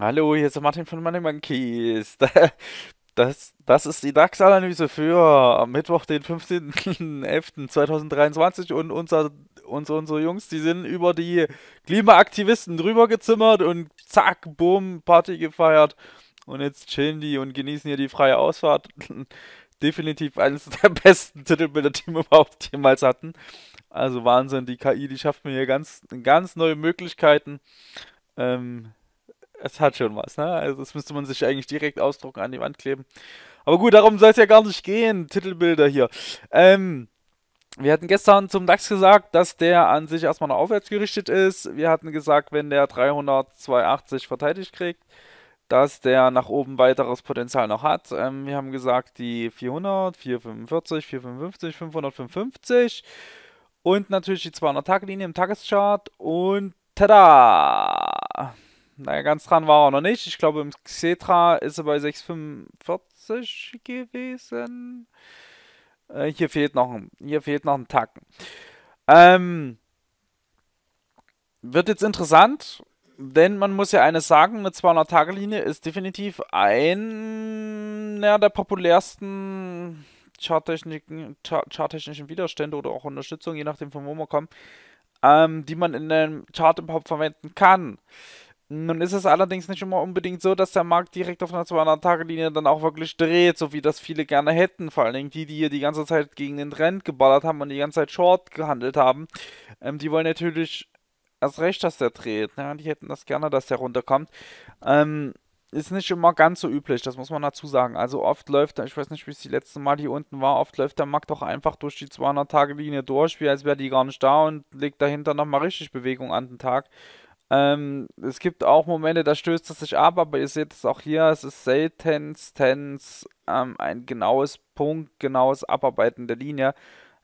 Hallo, hier ist Martin von Money Monkeys. Das, das ist die DAX-Analyse für Mittwoch, den 15.11.2023 und unser, unsere, unsere Jungs, die sind über die Klimaaktivisten drüber gezimmert und zack, boom, Party gefeiert. Und jetzt chillen die und genießen hier die freie Ausfahrt. Definitiv eines der besten Titelbilder, die wir überhaupt jemals hatten. Also Wahnsinn, die KI, die schafft mir hier ganz, ganz neue Möglichkeiten. Ähm, es hat schon was, ne? Also das müsste man sich eigentlich direkt ausdrucken, an die Wand kleben. Aber gut, darum soll es ja gar nicht gehen. Titelbilder hier. Ähm, wir hatten gestern zum DAX gesagt, dass der an sich erstmal noch aufwärts gerichtet ist. Wir hatten gesagt, wenn der 382 verteidigt kriegt, dass der nach oben weiteres Potenzial noch hat. Ähm, wir haben gesagt, die 400, 445, 455, 555. Und natürlich die 200-Tage-Linie im Tageschart. Und tada! Naja, ganz dran war er noch nicht. Ich glaube, im Xetra ist er bei 6,45 gewesen. Äh, hier, fehlt noch ein, hier fehlt noch ein Tacken. Ähm, wird jetzt interessant, denn man muss ja eines sagen: Eine 200-Tage-Linie ist definitiv einer der populärsten charttechnischen, charttechnischen Widerstände oder auch Unterstützung, je nachdem von wo man kommt, ähm, die man in einem Chart überhaupt verwenden kann. Nun ist es allerdings nicht immer unbedingt so, dass der Markt direkt auf einer 200-Tage-Linie dann auch wirklich dreht, so wie das viele gerne hätten. Vor allen Dingen die, die hier die ganze Zeit gegen den Trend geballert haben und die ganze Zeit Short gehandelt haben, ähm, die wollen natürlich erst recht, dass der dreht. Ja, ne? die hätten das gerne, dass der runterkommt. Ähm, ist nicht immer ganz so üblich, das muss man dazu sagen. Also oft läuft, ich weiß nicht, wie es die letzte Mal hier unten war, oft läuft der Markt doch einfach durch die 200-Tage-Linie durch, wie als wäre die gar nicht da und legt dahinter nochmal richtig Bewegung an den Tag. Ähm, es gibt auch Momente, da stößt es sich ab, aber ihr seht es auch hier, es ist seltenstens ähm, ein genaues Punkt, genaues Abarbeiten der Linie.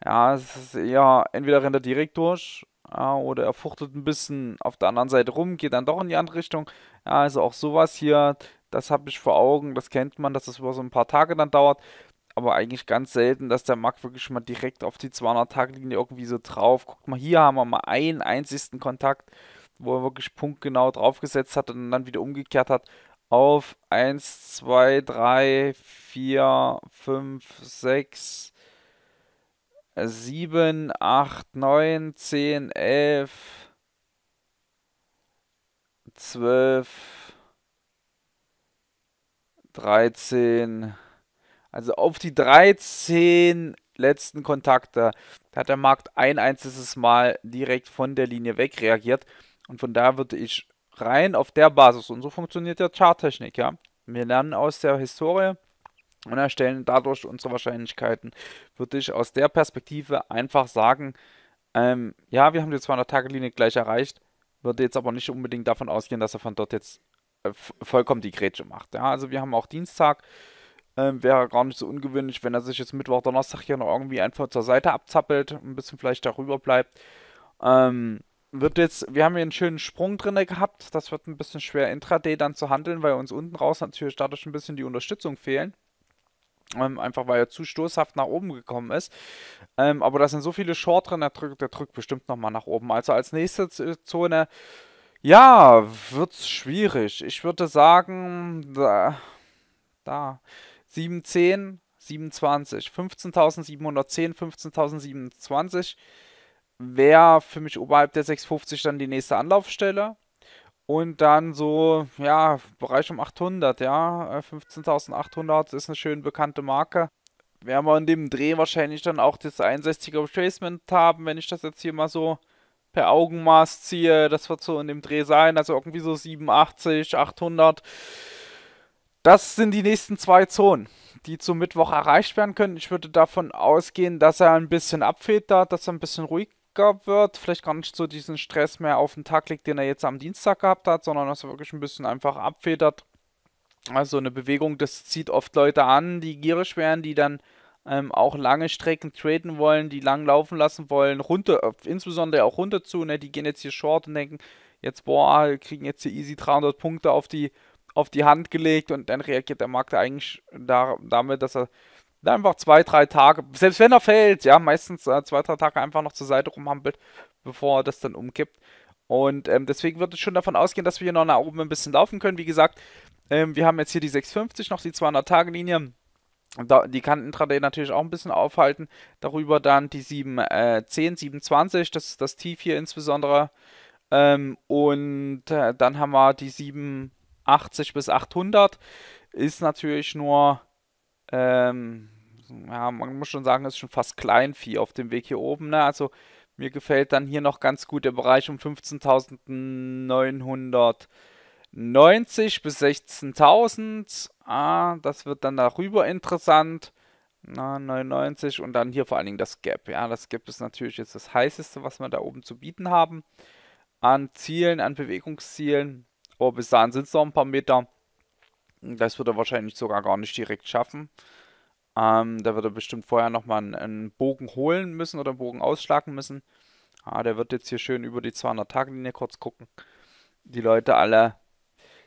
Ja, es ist eher entweder rennt er direkt durch ja, oder er fuchtet ein bisschen auf der anderen Seite rum, geht dann doch in die andere Richtung. Ja, also auch sowas hier, das habe ich vor Augen, das kennt man, dass das über so ein paar Tage dann dauert. Aber eigentlich ganz selten, dass der Markt wirklich mal direkt auf die 200-Tage-Linie irgendwie so drauf. Guckt mal, hier haben wir mal einen einzigen Kontakt, wo er wirklich punktgenau draufgesetzt hat und dann wieder umgekehrt hat auf 1, 2, 3, 4, 5, 6, 7, 8, 9, 10, 11, 12, 13. Also auf die 13 letzten Kontakte hat der Markt ein einziges Mal direkt von der Linie weg reagiert. Und von daher würde ich rein auf der Basis, und so funktioniert ja Charttechnik, ja. Wir lernen aus der Historie, und ne, erstellen dadurch unsere Wahrscheinlichkeiten, würde ich aus der Perspektive einfach sagen, ähm, ja, wir haben die 200-Tage-Linie gleich erreicht, würde jetzt aber nicht unbedingt davon ausgehen, dass er von dort jetzt äh, vollkommen die Grätsche macht. Ja, also wir haben auch Dienstag, ähm, wäre gar nicht so ungewöhnlich, wenn er sich jetzt Mittwoch, Donnerstag hier noch irgendwie einfach zur Seite abzappelt, ein bisschen vielleicht darüber bleibt. Ähm, wird jetzt, wir haben hier einen schönen Sprung drin gehabt. Das wird ein bisschen schwer intraday dann zu handeln, weil uns unten raus natürlich dadurch ein bisschen die Unterstützung fehlen. Ähm, einfach weil er zu stoßhaft nach oben gekommen ist. Ähm, aber da sind so viele Short drin, der drückt, der drückt bestimmt nochmal nach oben. Also als nächste Zone, ja, wird's schwierig. Ich würde sagen, da, da 7, 27, 15.710, 15.027 wäre für mich oberhalb der 650 dann die nächste Anlaufstelle. Und dann so, ja, Bereich um 800, ja. 15.800 äh, ist eine schön bekannte Marke. Werden wir in dem Dreh wahrscheinlich dann auch das 61er Retracement haben, wenn ich das jetzt hier mal so per Augenmaß ziehe. Das wird so in dem Dreh sein, also irgendwie so 87, 800. Das sind die nächsten zwei Zonen, die zum Mittwoch erreicht werden können. Ich würde davon ausgehen, dass er ein bisschen abfedert, dass er ein bisschen ruhig ruhiger wird, vielleicht gar nicht so diesen Stress mehr auf den Tag legt, den er jetzt am Dienstag gehabt hat, sondern dass er wirklich ein bisschen einfach abfedert. Also eine Bewegung, das zieht oft Leute an, die gierig werden, die dann ähm, auch lange Strecken traden wollen, die lang laufen lassen wollen, runter, äh, insbesondere auch runter zu, ne? die gehen jetzt hier short und denken, jetzt boah, kriegen jetzt hier easy 300 Punkte auf die, auf die Hand gelegt und dann reagiert der Markt eigentlich da, damit, dass er einfach zwei, drei Tage, selbst wenn er fällt, ja, meistens äh, zwei, drei Tage einfach noch zur Seite rumhampelt, bevor er das dann umkippt. Und ähm, deswegen würde ich schon davon ausgehen, dass wir hier noch nach oben ein bisschen laufen können. Wie gesagt, ähm, wir haben jetzt hier die 650, noch die 200-Tage-Linie. die kann Intraday natürlich auch ein bisschen aufhalten. Darüber dann die 710, äh, 720, das ist das Tief hier insbesondere. Ähm, und äh, dann haben wir die 780 bis 800. Ist natürlich nur ähm, ja, man muss schon sagen, ist schon fast Kleinvieh auf dem Weg hier oben. Ne? Also mir gefällt dann hier noch ganz gut der Bereich um 15.990 bis 16.000. Ah, das wird dann darüber interessant. Na, 99 und dann hier vor allen Dingen das Gap. Ja, das Gap ist natürlich jetzt das heißeste, was wir da oben zu bieten haben. An Zielen, an Bewegungszielen. Aber oh, bis dahin sind es noch ein paar Meter. Das wird er wahrscheinlich sogar gar nicht direkt schaffen. Ähm, da wird er bestimmt vorher nochmal einen, einen Bogen holen müssen oder einen Bogen ausschlagen müssen. Ah, der wird jetzt hier schön über die 200-Tage-Linie kurz gucken. Die Leute alle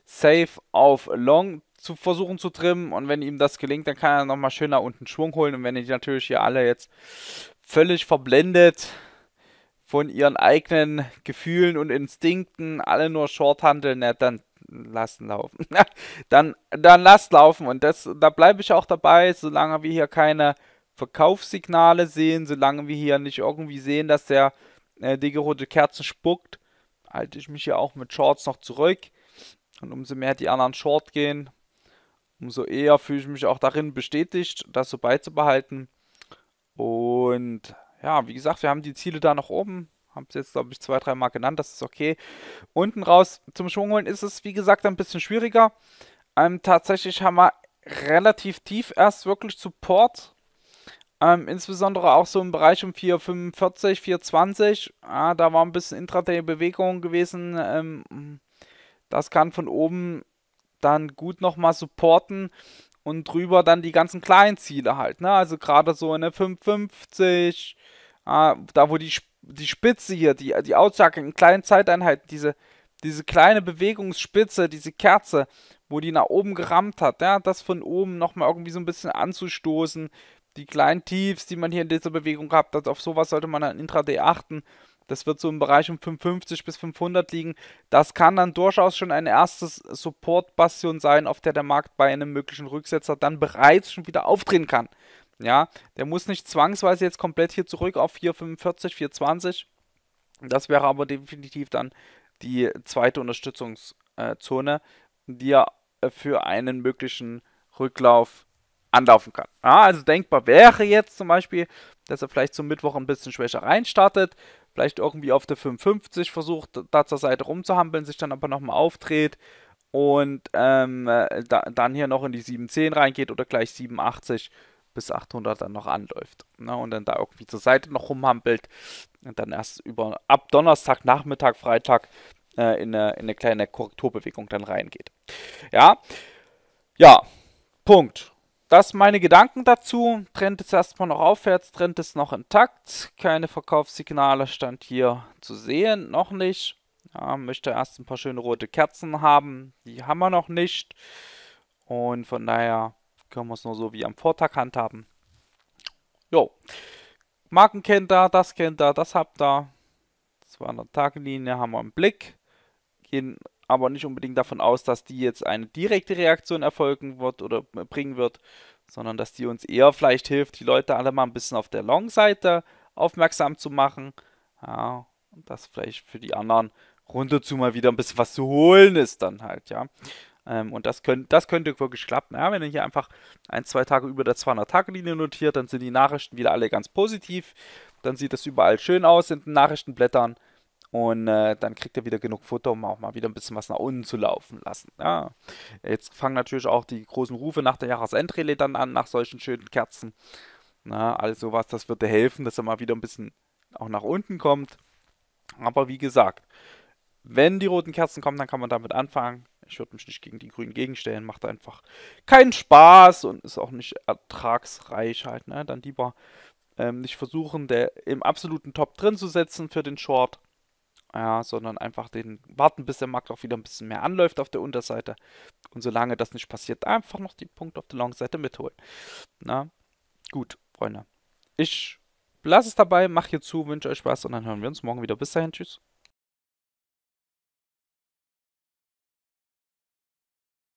safe auf Long zu versuchen zu trimmen. Und wenn ihm das gelingt, dann kann er nochmal schön nach unten Schwung holen. Und wenn die natürlich hier alle jetzt völlig verblendet von ihren eigenen Gefühlen und Instinkten alle nur Short handeln, dann lassen laufen. dann, dann lasst laufen und das, da bleibe ich auch dabei, solange wir hier keine Verkaufssignale sehen, solange wir hier nicht irgendwie sehen, dass der äh, dicke rote Kerzen spuckt, halte ich mich hier auch mit Shorts noch zurück. Und umso mehr die anderen Short gehen, umso eher fühle ich mich auch darin bestätigt, das so beizubehalten. Und ja, wie gesagt, wir haben die Ziele da noch oben. Haben sie jetzt, glaube ich, zwei, drei Mal genannt, das ist okay. Unten raus zum Schwung holen ist es, wie gesagt, ein bisschen schwieriger. Ähm, tatsächlich haben wir relativ tief erst wirklich Support. Ähm, insbesondere auch so im Bereich um 4,45, 4,20. Ah, da war ein bisschen Intraday-Bewegung gewesen. Ähm, das kann von oben dann gut nochmal supporten und drüber dann die ganzen kleinen Ziele halt. Ne? Also gerade so in der 5,50, äh, da wo die Sp die Spitze hier, die, die Aussage in kleinen Zeiteinheiten, diese, diese kleine Bewegungsspitze, diese Kerze, wo die nach oben gerammt hat, ja, das von oben nochmal irgendwie so ein bisschen anzustoßen, die kleinen Tiefs, die man hier in dieser Bewegung gehabt hat, auf sowas sollte man dann Intraday achten. Das wird so im Bereich um 550 bis 500 liegen. Das kann dann durchaus schon ein erstes Support-Bastion sein, auf der der Markt bei einem möglichen Rücksetzer dann bereits schon wieder aufdrehen kann. Ja, der muss nicht zwangsweise jetzt komplett hier zurück auf 445, 420. Das wäre aber definitiv dann die zweite Unterstützungszone, die er für einen möglichen Rücklauf anlaufen kann. Ja, also denkbar wäre jetzt zum Beispiel, dass er vielleicht zum Mittwoch ein bisschen schwächer reinstartet, vielleicht irgendwie auf der 550 versucht, da zur Seite rumzuhampeln, sich dann aber nochmal aufdreht und ähm, äh, da, dann hier noch in die 710 reingeht oder gleich 780 bis 800 dann noch anläuft. Ne? Und dann da irgendwie zur Seite noch rumhampelt und dann erst über ab Donnerstag, Nachmittag, Freitag äh, in, eine, in eine kleine Korrekturbewegung dann reingeht. Ja, ja, Punkt. Das meine Gedanken dazu. Trend ist erstmal noch aufwärts, Trend ist noch intakt. Keine Verkaufssignale stand hier zu sehen, noch nicht. Ja, möchte erst ein paar schöne rote Kerzen haben. Die haben wir noch nicht. Und von daher können wir es nur so wie am Vortag handhaben. Jo. Marken kennt da, das kennt da, das habt ihr. 200 Tage Linie haben wir im Blick. Gehen aber nicht unbedingt davon aus, dass die jetzt eine direkte Reaktion erfolgen wird oder bringen wird, sondern dass die uns eher vielleicht hilft, die Leute alle mal ein bisschen auf der Long-Seite aufmerksam zu machen. Ja, und das vielleicht für die anderen runterzu mal wieder ein bisschen was zu holen ist dann halt, ja. Ähm, und das, könnt, das könnte wirklich klappen. Ja, wenn ihr hier einfach ein, zwei Tage über der 200-Tage-Linie notiert, dann sind die Nachrichten wieder alle ganz positiv. Dann sieht das überall schön aus in den Nachrichtenblättern. Und äh, dann kriegt ihr wieder genug Futter, um auch mal wieder ein bisschen was nach unten zu laufen lassen. Ja. Jetzt fangen natürlich auch die großen Rufe nach der Jahresendrele dann an, nach solchen schönen Kerzen. Na, alles sowas, das wird dir helfen, dass er mal wieder ein bisschen auch nach unten kommt. Aber wie gesagt, wenn die roten Kerzen kommen, dann kann man damit anfangen ich würde mich nicht gegen die Grünen gegenstellen, macht einfach keinen Spaß und ist auch nicht ertragsreich halt, ne? Dann lieber ähm, nicht versuchen, der im absoluten Top drin zu setzen für den Short. Ja, sondern einfach den warten, bis der Markt auch wieder ein bisschen mehr anläuft auf der Unterseite. Und solange das nicht passiert, einfach noch die Punkte auf der Long-Seite mitholen. Na, gut, Freunde. Ich lasse es dabei, mache hier zu, wünsche euch Spaß und dann hören wir uns morgen wieder. Bis dahin, tschüss.